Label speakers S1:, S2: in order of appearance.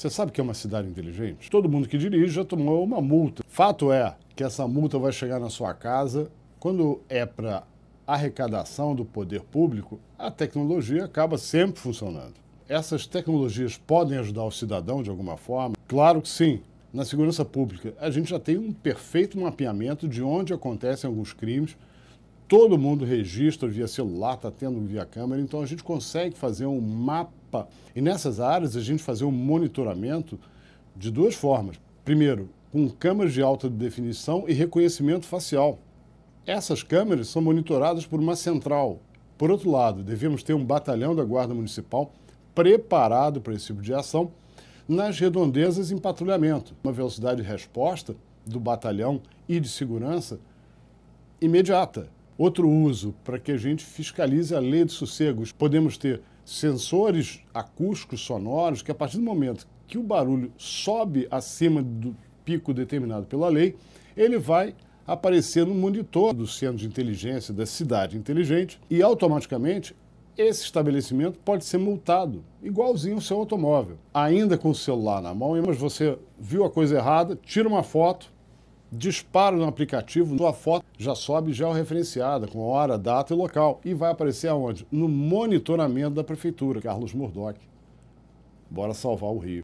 S1: Você sabe que é uma cidade inteligente? Todo mundo que dirige já tomou uma multa. Fato é que essa multa vai chegar na sua casa. Quando é para arrecadação do poder público, a tecnologia acaba sempre funcionando. Essas tecnologias podem ajudar o cidadão de alguma forma? Claro que sim. Na segurança pública, a gente já tem um perfeito mapeamento de onde acontecem alguns crimes todo mundo registra via celular, está tendo via câmera, então a gente consegue fazer um mapa. E nessas áreas a gente fazer um monitoramento de duas formas. Primeiro, com câmeras de alta definição e reconhecimento facial. Essas câmeras são monitoradas por uma central. Por outro lado, devemos ter um batalhão da Guarda Municipal preparado para esse tipo de ação nas redondezas em patrulhamento. Uma velocidade de resposta do batalhão e de segurança imediata. Outro uso, para que a gente fiscalize a lei de sossegos. Podemos ter sensores acústicos sonoros que, a partir do momento que o barulho sobe acima do pico determinado pela lei, ele vai aparecer no monitor do centro de inteligência da cidade inteligente e automaticamente esse estabelecimento pode ser multado, igualzinho o seu automóvel. Ainda com o celular na mão, mas você viu a coisa errada, tira uma foto, dispara no aplicativo, sua foto já sobe georreferenciada, é com hora, data e local. E vai aparecer aonde? No monitoramento da prefeitura, Carlos Murdoch. Bora salvar o Rio.